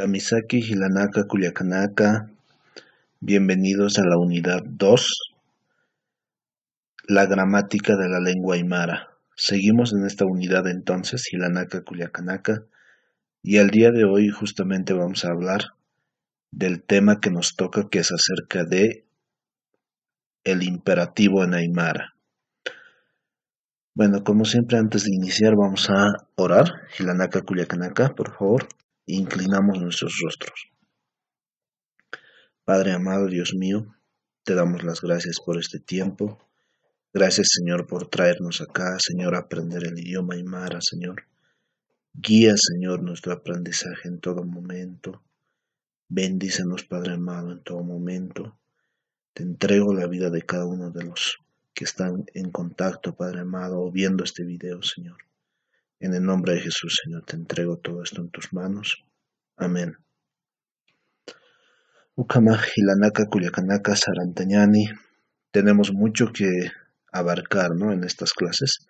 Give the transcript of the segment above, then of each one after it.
Kamisaki Hilanaka Kuliakanaka, bienvenidos a la unidad 2, la gramática de la lengua aymara. Seguimos en esta unidad entonces, Hilanaka Kuliakanaka, y al día de hoy justamente vamos a hablar del tema que nos toca que es acerca de el imperativo en aymara. Bueno, como siempre, antes de iniciar vamos a orar. Hilanaka Kuliakanaka, por favor inclinamos nuestros rostros. Padre amado Dios mío, te damos las gracias por este tiempo. Gracias Señor por traernos acá, Señor, a aprender el idioma mara, Señor. Guía, Señor, nuestro aprendizaje en todo momento. Bendícenos, Padre amado, en todo momento. Te entrego la vida de cada uno de los que están en contacto, Padre amado, o viendo este video, Señor. En el nombre de Jesús, Señor, te entrego todo esto en tus manos. Amén. Ukama Hilanaka Sarantañani. Tenemos mucho que abarcar ¿no? en estas clases.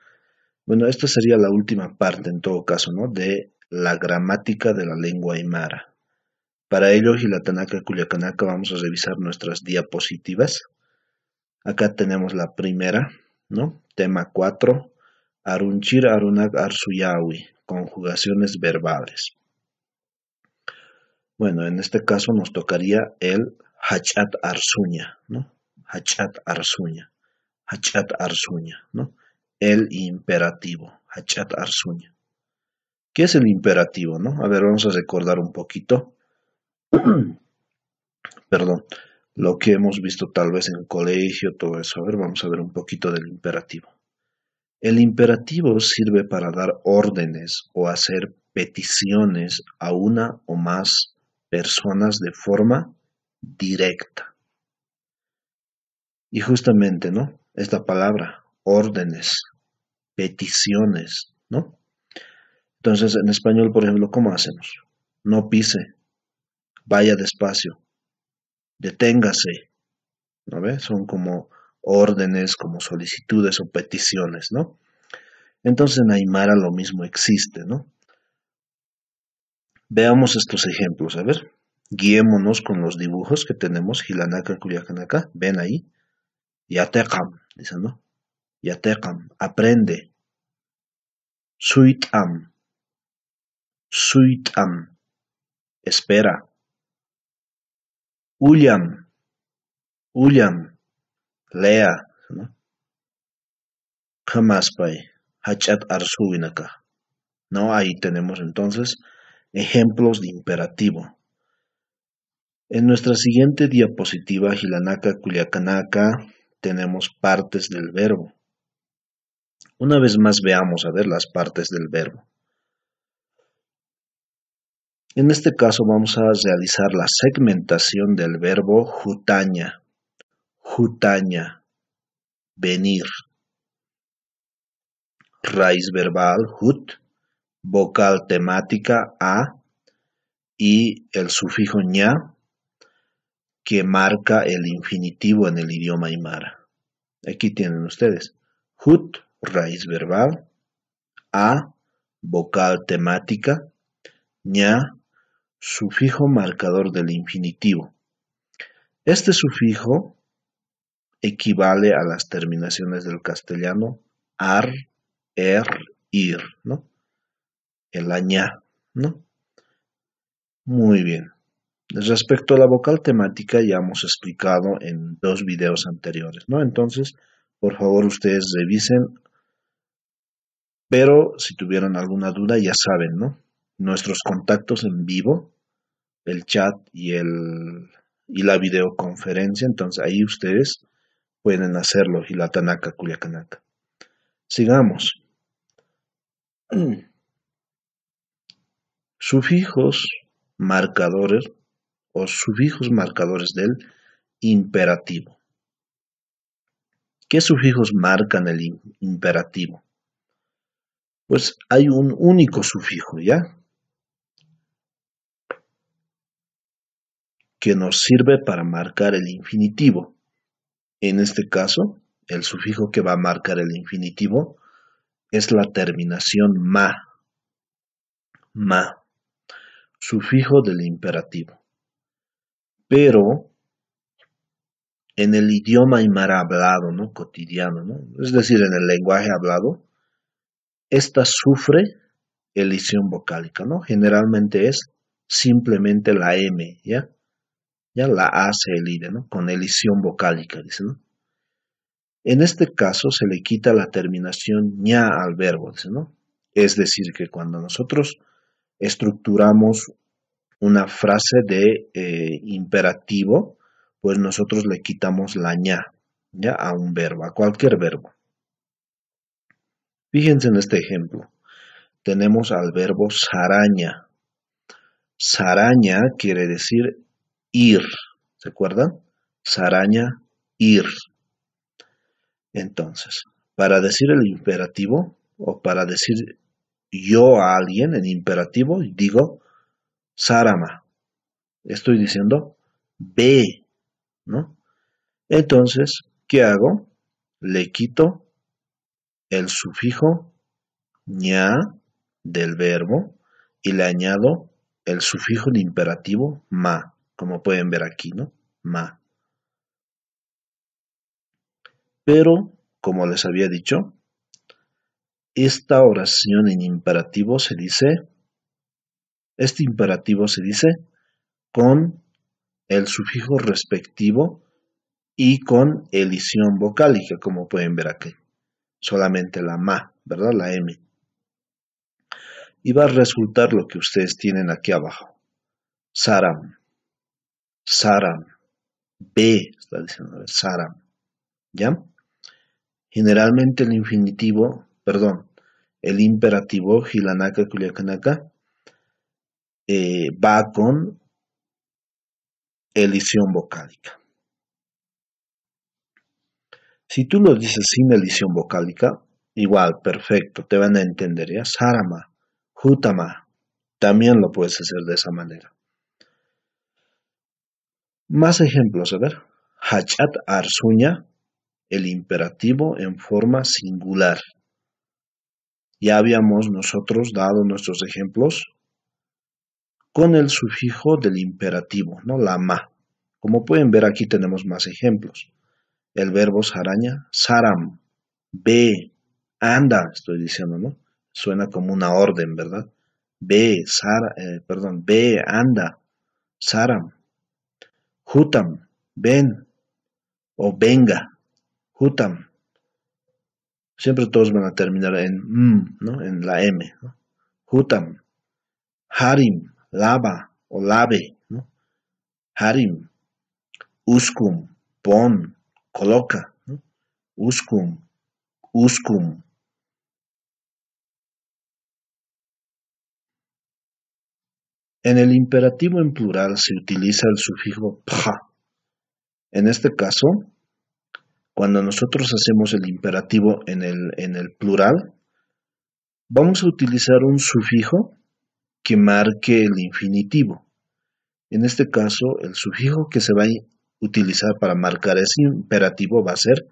Bueno, esta sería la última parte en todo caso, ¿no? De la gramática de la lengua aymara. Para ello, hilatanaka kuyakanaka vamos a revisar nuestras diapositivas. Acá tenemos la primera, ¿no? Tema 4, Arunchir Arunak Arsuyawi, conjugaciones verbales. Bueno, en este caso nos tocaría el Hachat Arzuña, ¿no? Hachat Arzuña, Hachat Arzuña, ¿no? El imperativo, Hachat Arzuña. ¿Qué es el imperativo, no? A ver, vamos a recordar un poquito. Perdón, lo que hemos visto tal vez en el colegio, todo eso. A ver, vamos a ver un poquito del imperativo. El imperativo sirve para dar órdenes o hacer peticiones a una o más personas de forma directa. Y justamente, ¿no? Esta palabra, órdenes, peticiones, ¿no? Entonces, en español, por ejemplo, ¿cómo hacemos? No pise, vaya despacio, deténgase, ¿no ve? Son como órdenes, como solicitudes o peticiones, ¿no? Entonces en Aymara lo mismo existe, ¿no? Veamos estos ejemplos, a ver. Guiémonos con los dibujos que tenemos, Hilanaka, Kuliakanaka... ven ahí. Yatekam, dice, ¿no? Yatekam, aprende. Suitam, suitam, espera. Uyam. Uyam. lea, ¿no? hachat arsuinaka. ¿No? Ahí tenemos entonces Ejemplos de imperativo. En nuestra siguiente diapositiva, Gilanaka Culiacanaca, tenemos partes del verbo. Una vez más veamos a ver las partes del verbo. En este caso vamos a realizar la segmentación del verbo jutaña. Jutaña. Venir. Raíz verbal, jut vocal temática "a" y el sufijo "ña", que marca el infinitivo en el idioma aymara. Aquí tienen ustedes. hut raíz verbal. A, vocal temática. Ña, sufijo marcador del infinitivo. Este sufijo equivale a las terminaciones del castellano ar, er, ir, ¿no? el añá, ¿no? Muy bien. Respecto a la vocal temática ya hemos explicado en dos videos anteriores, ¿no? Entonces, por favor ustedes revisen, pero si tuvieron alguna duda ya saben, ¿no? Nuestros contactos en vivo, el chat y, el, y la videoconferencia, entonces ahí ustedes pueden hacerlo, tanaka kuliakanaka. Sigamos. sufijos marcadores o sufijos marcadores del imperativo. ¿Qué sufijos marcan el imperativo? Pues hay un único sufijo, ¿ya? Que nos sirve para marcar el infinitivo. En este caso, el sufijo que va a marcar el infinitivo es la terminación ma. Ma sufijo del imperativo. Pero en el idioma aymara hablado, ¿no? cotidiano, ¿no? es decir, en el lenguaje hablado, esta sufre elisión vocálica, ¿no? Generalmente es simplemente la M, ¿ya? Ya la A se elide, ¿no? Con elisión vocálica, dice, ¿no? En este caso se le quita la terminación ña al verbo, ¿no? Es decir, que cuando nosotros estructuramos una frase de eh, imperativo, pues nosotros le quitamos la ña ¿ya? a un verbo, a cualquier verbo. Fíjense en este ejemplo. Tenemos al verbo saraña. Saraña quiere decir ir. ¿Se acuerdan? Saraña, ir. Entonces, para decir el imperativo o para decir yo a alguien en imperativo digo, Sarama, estoy diciendo, ve, ¿no? Entonces, ¿qué hago? Le quito el sufijo ña del verbo y le añado el sufijo en imperativo ma, como pueden ver aquí, ¿no? Ma. Pero, como les había dicho, esta oración en imperativo se dice, este imperativo se dice con el sufijo respectivo y con elisión vocálica, como pueden ver aquí. Solamente la ma, ¿verdad? La m. Y va a resultar lo que ustedes tienen aquí abajo. Saram. Saram. B, está diciendo, Saram. ¿Ya? Generalmente el infinitivo, perdón, el imperativo HILANAKA Kuliakanaka eh, va con elisión vocálica. Si tú lo dices sin elisión vocálica, igual, perfecto, te van a entender, ¿ya? Sarama, Jutama, también lo puedes hacer de esa manera. Más ejemplos, a ver. Hachat Arsuña, el imperativo en forma singular, ya habíamos nosotros dado nuestros ejemplos con el sufijo del imperativo, ¿no? La ma. Como pueden ver aquí tenemos más ejemplos. El verbo saraña, saram, ve, anda, estoy diciendo, ¿no? Suena como una orden, ¿verdad? Ve, eh, perdón, ve, anda, saram, jutam, ven o venga, jutam siempre todos van a terminar en M, mm, ¿no? en la M. ¿no? Hutam, Harim, Lava o Lave, Harim, Uskum, Pon, Coloca, uscum, Uskum, En el imperativo en plural se utiliza el sufijo PHA. En este caso, cuando nosotros hacemos el imperativo en el, en el plural, vamos a utilizar un sufijo que marque el infinitivo. En este caso, el sufijo que se va a utilizar para marcar ese imperativo va a ser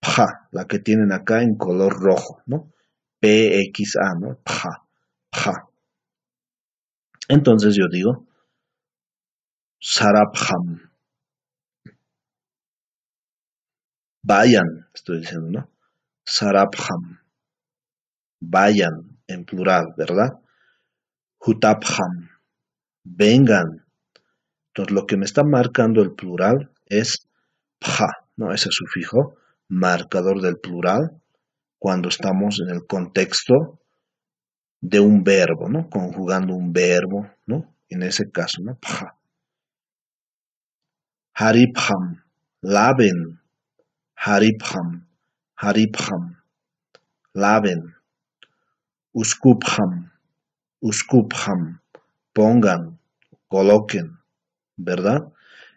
pja, la que tienen acá en color rojo, ¿no? PXA, ¿no? Pja, pja. Entonces yo digo, SARAPHAM. vayan, estoy diciendo, ¿no? sarapham vayan en plural, ¿verdad? hutapham vengan. Entonces lo que me está marcando el plural es pa ¿no? Ese sufijo marcador del plural cuando estamos en el contexto de un verbo, ¿no? Conjugando un verbo, ¿no? En ese caso, ¿no? Pha. Haripham. laven, Haripham, Haripham, laven, uskupham uskupham pongan, coloquen, ¿verdad?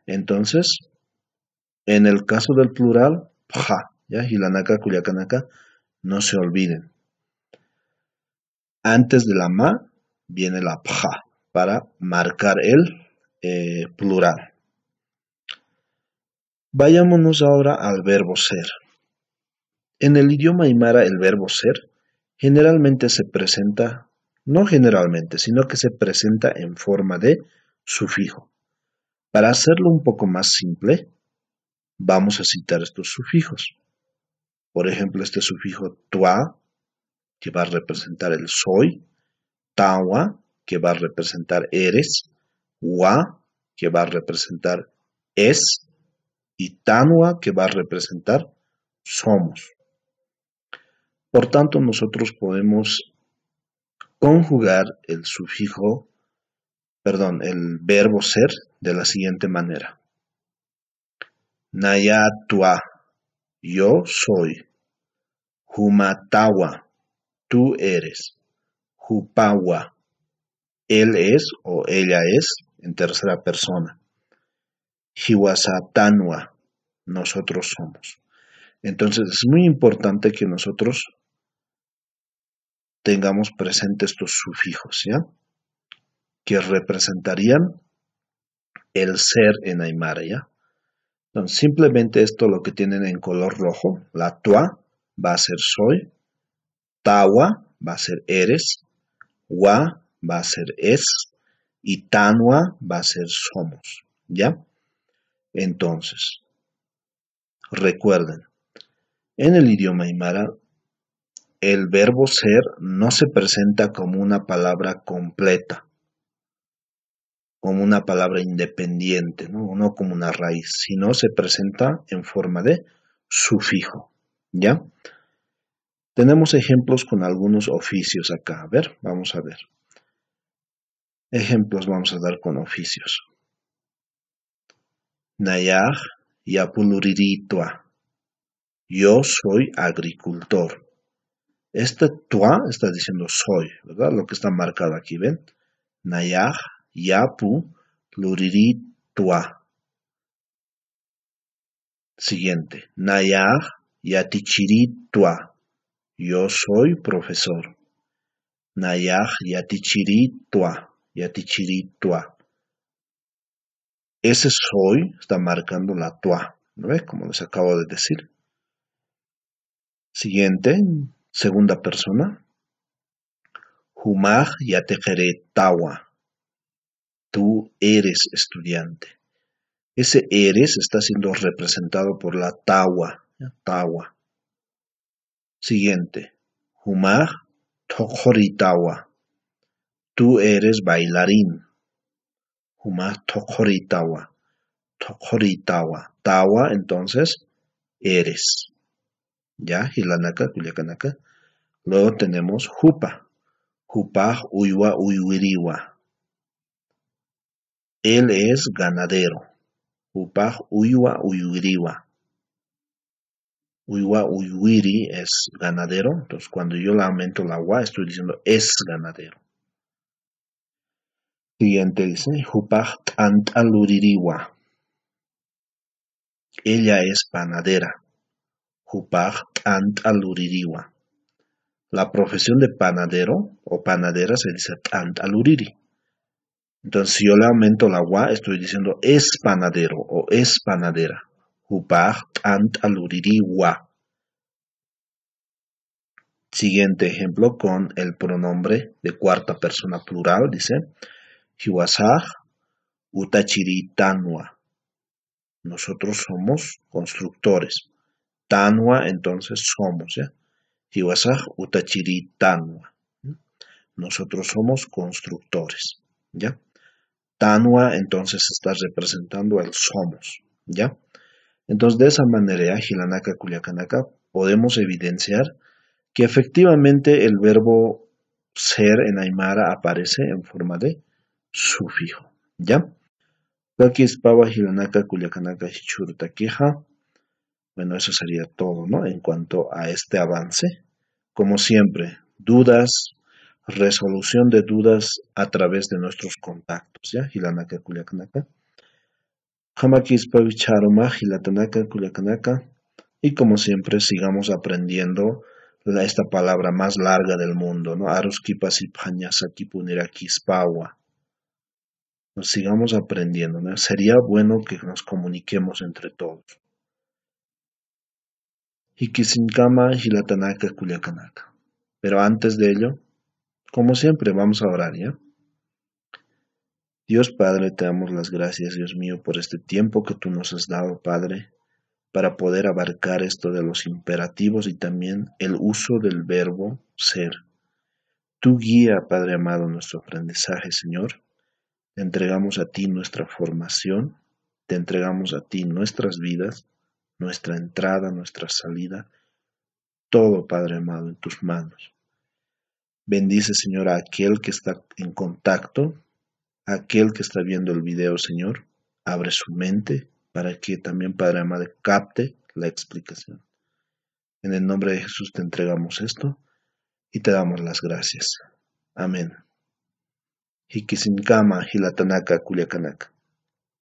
Entonces, en el caso del plural, pja, ya, hilanaka, kuliakanaka, no se olviden. Antes de la ma viene la pja para marcar el eh, plural. Vayámonos ahora al verbo ser. En el idioma aymara el verbo ser generalmente se presenta, no generalmente, sino que se presenta en forma de sufijo. Para hacerlo un poco más simple, vamos a citar estos sufijos. Por ejemplo, este sufijo tua, que va a representar el soy, tawa, que va a representar eres, wa, que va a representar es, y tanua que va a representar somos. Por tanto, nosotros podemos conjugar el sufijo, perdón, el verbo ser de la siguiente manera. Nayatua, yo soy. Humatawa, tú eres. Hupawa, él es o ella es en tercera persona. Hiwasatanwa nosotros somos. Entonces es muy importante que nosotros tengamos presentes estos sufijos, ¿ya? Que representarían el ser en Aymara, ¿ya? Entonces simplemente esto lo que tienen en color rojo, la tua va a ser soy, tawa va a ser eres, wa va a ser es y tanua va a ser somos, ¿ya? entonces. Recuerden, en el idioma aymara, el verbo ser no se presenta como una palabra completa, como una palabra independiente, ¿no? como una raíz, sino se presenta en forma de sufijo, ¿ya? Tenemos ejemplos con algunos oficios acá. A ver, vamos a ver. Ejemplos vamos a dar con oficios. Nayar yapunuriritva. Yo soy agricultor. Este tua está diciendo soy, ¿verdad? Lo que está marcado aquí, ¿ven? Nayar yapu Luriritua. Siguiente. YATICHIRI Yatichiritua. Yo soy profesor. Nayar YATICHIRI Yatichiritua. Ese soy está marcando la tua, ¿no ves? Como les acabo de decir. Siguiente, segunda persona. Humaj yatejere tawa. Tú eres estudiante. Ese eres está siendo representado por la tawa. Tawa. Siguiente. Humaj tojoritawa. Tú eres bailarín. Uma tawa Tokoritawa. Tawa, entonces, eres. ¿Ya? Hilanaka, kuliakanaka. Luego tenemos Jupa. Jupa, Uywa, Uyuiriwa. Él es ganadero. Jupa, Uywa, Uyuiriwa. Uywa, Uyuiri es ganadero. Entonces, cuando yo le aumento la agua, estoy diciendo es ganadero siguiente dice aluririwa Ella es panadera. ant aluririwa La profesión de panadero o panadera se dice aluriri Entonces, si yo le aumento la wa estoy diciendo es panadero o es panadera. ant aluririwa Siguiente ejemplo con el pronombre de cuarta persona plural, dice utachiri Utachiritanua. Nosotros somos constructores. Tanua entonces somos, ¿ya? utachiri utachiritanwa. Nosotros somos constructores, ¿ya? Tanua entonces está representando al somos, ¿ya? Entonces, de esa manera, Hilanaka Kuliakanaka, podemos evidenciar que efectivamente el verbo ser en Aymara aparece en forma de sufijo, ¿ya? Pava, Bueno, eso sería todo, ¿no? En cuanto a este avance. Como siempre, dudas, resolución de dudas a través de nuestros contactos, ¿ya? Hilanaka, Culiacanaka. Hilatanaka, Y como siempre, sigamos aprendiendo esta palabra más larga del mundo, ¿no? Aruskipas nos sigamos aprendiendo. ¿no? Sería bueno que nos comuniquemos entre todos. Hikisinkama Hilatanaka Pero antes de ello, como siempre, vamos a orar, ¿ya? Dios Padre, te damos las gracias, Dios mío, por este tiempo que tú nos has dado, Padre, para poder abarcar esto de los imperativos y también el uso del verbo ser. Tú guía, Padre amado, nuestro aprendizaje, Señor entregamos a ti nuestra formación, te entregamos a ti nuestras vidas, nuestra entrada, nuestra salida, todo, Padre amado, en tus manos. Bendice, Señor, a aquel que está en contacto, aquel que está viendo el video, Señor. Abre su mente para que también, Padre amado, capte la explicación. En el nombre de Jesús te entregamos esto y te damos las gracias. Amén. hikisinkama hilatanaka kullankana